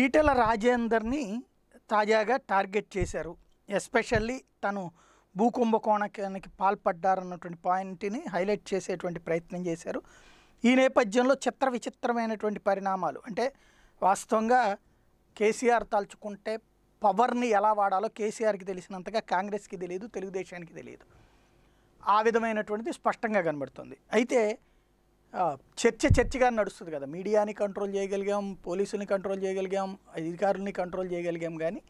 ఈటెల రాజేందర్ని తాజాగా టార్గెట్ చేశారు ఎస్పెషల్లీ తను భూకుంభకోణానికి పాల్పడ్డారన్నటువంటి పాయింట్ని హైలైట్ చేసేటువంటి ప్రయత్నం చేశారు ఈ నేపథ్యంలో చిత్ర విచిత్రమైనటువంటి పరిణామాలు అంటే వాస్తవంగా కేసీఆర్ తలుచుకుంటే పవర్ని ఎలా వాడాలో కేసీఆర్కి తెలిసినంతగా కాంగ్రెస్కి తెలియదు తెలుగుదేశానికి తెలియదు ఆ విధమైనటువంటిది స్పష్టంగా కనబడుతుంది అయితే చర్చ చర్చగా నడుస్తుంది కదా మీడియాని కంట్రోల్ చేయగలిగాం పోలీసుల్ని కంట్రోల్ చేయగలిగాం అధికారుల్ని కంట్రోల్ చేయగలిగాం కానీ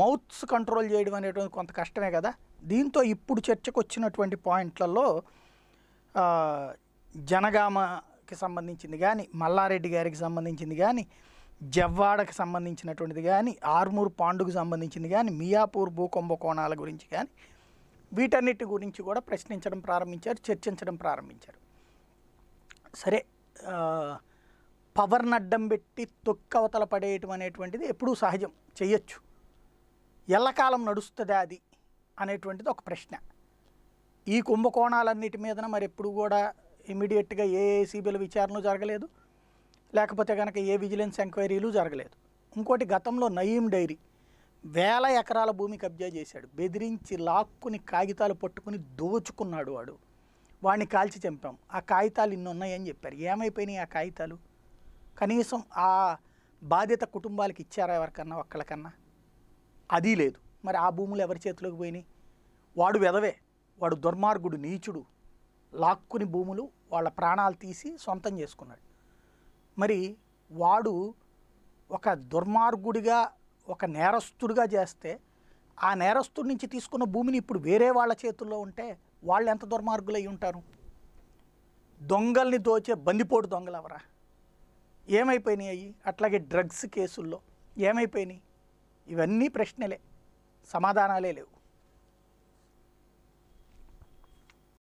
మౌత్స్ కంట్రోల్ చేయడం అనేటువంటి కొంత కష్టమే కదా దీంతో ఇప్పుడు చర్చకు వచ్చినటువంటి పాయింట్లలో జనగామకి సంబంధించింది కానీ మల్లారెడ్డి గారికి సంబంధించింది కానీ జవ్వాడకి సంబంధించినటువంటిది కానీ ఆర్మూర్ పాండుకు సంబంధించింది కానీ మియాపూర్ భూకుంభకోణాల గురించి కానీ వీటన్నిటి గురించి కూడా ప్రశ్నించడం ప్రారంభించారు చర్చించడం ప్రారంభించారు సరే పవర్ని అడ్డం పెట్టి తొక్కవతల పడేయటం అనేటువంటిది ఎప్పుడూ సహజం చేయొచ్చు ఎల్లకాలం నడుస్తుందా అది అనేటువంటిది ఒక ప్రశ్న ఈ కుంభకోణాలన్నిటి మీదన మరి ఎప్పుడు కూడా ఇమీడియట్గా ఏ ఏసీబీల విచారణ జరగలేదు లేకపోతే కనుక ఏ విజిలెన్స్ ఎంక్వైరీలు జరగలేదు ఇంకోటి గతంలో నయీం డైరీ వేల ఎకరాల భూమి కబ్జా చేశాడు బెదిరించి లాక్కుని కాగితాలు పట్టుకుని దోచుకున్నాడు వాడు వాడిని కాల్చి చంపాం ఆ కాగితాలు ఇన్ని ఉన్నాయని చెప్పారు ఏమైపోయినాయి ఆ కాగితాలు కనీసం ఆ బాధ్యత కుటుంబాలకు ఇచ్చారా ఎవరికన్నా ఒక్కళ్ళకన్నా అది లేదు మరి ఆ భూములు ఎవరి చేతిలోకి పోయినాయి వాడు వెదవే వాడు దుర్మార్గుడు నీచుడు లాక్కుని భూములు వాళ్ళ ప్రాణాలు తీసి సొంతం చేసుకున్నాడు మరి వాడు ఒక దుర్మార్గుడిగా ఒక నేరస్తుడిగా చేస్తే ఆ నేరస్తుడి నుంచి తీసుకున్న భూమిని ఇప్పుడు వేరే వాళ్ళ చేతుల్లో ఉంటే వాళ్ళు ఎంత దుర్మార్గులై ఉంటారు దొంగల్ని దోచే బందిపోటు దొంగలు ఎవరా ఏమైపోయినాయి అవి అట్లాగే డ్రగ్స్ కేసుల్లో ఏమైపోయినాయి ఇవన్నీ ప్రశ్నలే సమాధానాలే లేవు